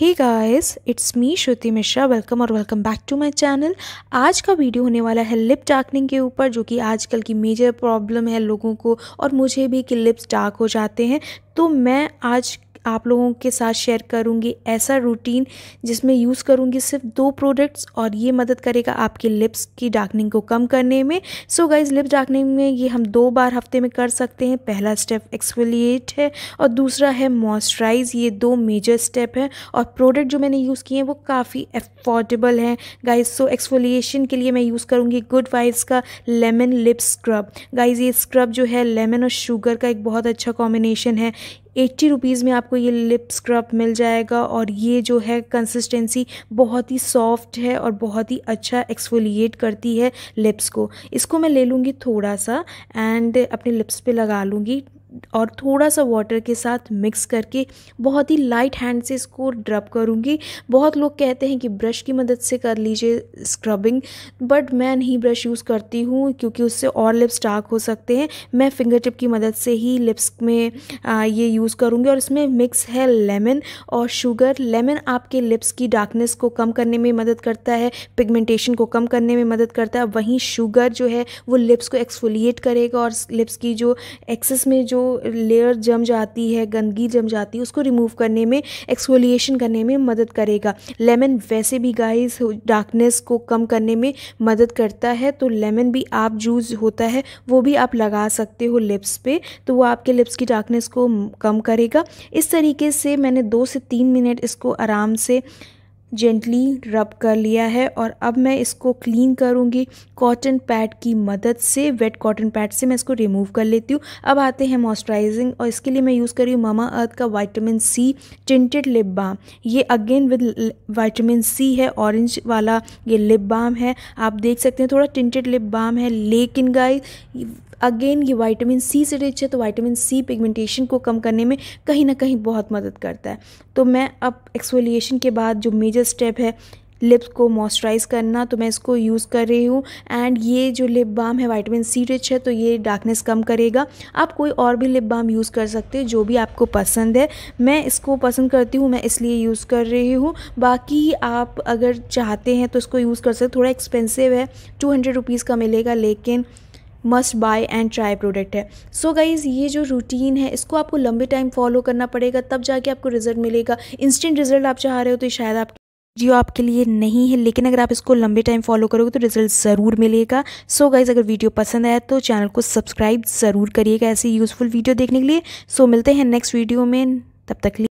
hey guys it's me Shruti Mishra welcome और welcome back to my channel आज का video होने वाला है लिप डार्कनिंग के ऊपर जो कि आजकल की मेजर प्रॉब्लम है लोगों को और मुझे भी कि लिप्स डार्क हो जाते हैं तो मैं आज आप लोगों के साथ शेयर करूँगी ऐसा रूटीन जिसमें यूज़ करूँगी सिर्फ दो प्रोडक्ट्स और ये मदद करेगा आपके लिप्स की डार्कनिंग को कम करने में सो गाइज लिप्स डार्कनिंग में ये हम दो बार हफ्ते में कर सकते हैं पहला स्टेप एक्सफोलिएट है और दूसरा है मॉइस्चराइज ये दो मेजर स्टेप हैं और प्रोडक्ट जो मैंने यूज़ किए हैं वो काफ़ी अफोर्डेबल हैं गाइज सो एक्सफोलिएशन के लिए मैं यूज़ करूँगी गुड वाइज का लेमन लिप स्क्रब गाइज ये स्क्रब जो है लेमन और शुगर का एक बहुत अच्छा कॉम्बिनेशन है एट्टी रुपीज़ में आपको ये लिप स्क्रब मिल जाएगा और ये जो है कंसिस्टेंसी बहुत ही सॉफ्ट है और बहुत ही अच्छा एक्सफोलिएट करती है लिप्स को इसको मैं ले लूँगी थोड़ा सा एंड अपने लिप्स पे लगा लूँगी और थोड़ा सा वाटर के साथ मिक्स करके बहुत ही लाइट हैंड से इसको ड्रब करूँगी बहुत लोग कहते हैं कि ब्रश की मदद से कर लीजिए स्क्रबिंग बट मैं नहीं ब्रश यूज़ करती हूँ क्योंकि उससे और लिप्स डार्क हो सकते हैं मैं फिंगर टिप की मदद से ही लिप्स में आ, ये यूज़ करूँगी और इसमें मिक्स है लेमन और शुगर लेमन आपके लिप्स की डार्कनेस को कम करने में मदद करता है पिगमेंटेशन को कम करने में मदद करता है वहीं शुगर जो है वो लिप्स को एक्सफोलिएट करेगा और लिप्स की जो एक्सेस में जो लेयर जम जाती है गंदगी जम जाती है उसको रिमूव करने में एक्सफोलिएशन करने में मदद करेगा लेमन वैसे भी गाइस डार्कनेस को कम करने में मदद करता है तो लेमन भी आप जूस होता है वो भी आप लगा सकते हो लिप्स पे तो वो आपके लिप्स की डार्कनेस को कम करेगा इस तरीके से मैंने दो से तीन मिनट इसको आराम से जेंटली रब कर लिया है और अब मैं इसको क्लीन करूँगी कॉटन पैड की मदद से वेट कॉटन पैड से मैं इसको रिमूव कर लेती हूँ अब आते हैं मॉइस्चराइजिंग और इसके लिए मैं यूज़ कर रही हूँ मामा अर्थ का vitamin C tinted lip balm ये अगेन विद वाइटामिन सी है ऑरेंज वाला ये लिप बाम है आप देख सकते हैं थोड़ा टिंटेड लिप बाम है लेकिन गाइस अगेन ये वाइटामिन सी से रिच है तो वाइटामिन सी पिगमेंटेशन को कम करने में कहीं ना कहीं बहुत मदद करता है तो मैं अब एक्सफोलिएशन के बाद जो मेजर स्टेप है लिप्स को मॉइस्चराइज़ करना तो मैं इसको यूज़ कर रही हूँ एंड ये जो लिप बाम है वाइटामिन सी रिच है तो ये डार्कनेस कम करेगा आप कोई और भी लिप बाम यूज़ कर सकते हैं जो भी आपको पसंद है मैं इसको पसंद करती हूँ मैं इसलिए यूज़ कर रही हूँ बाकी आप अगर चाहते हैं तो इसको यूज़ कर सकते थोड़ा एक्सपेंसिव है टू हंड्रेड रुपीज़ का मिलेगा लेकिन must buy and try product है सो so गाइज़ ये जो रूटीन है इसको आपको लंबे टाइम फॉलो करना पड़ेगा तब जाके आपको रिजल्ट मिलेगा इंस्टेंट रिजल्ट आप चाह रहे हो तो शायद आप जियो आपके लिए नहीं है लेकिन अगर आप इसको लंबे टाइम फॉलो करोगे तो रिजल्ट ज़रूर मिलेगा सो so गाइज़ अगर वीडियो पसंद आया तो चैनल को सब्सक्राइब ज़रूर करिएगा ऐसी यूज़फुल वीडियो देखने के लिए सो so मिलते हैं नेक्स्ट वीडियो में तब तक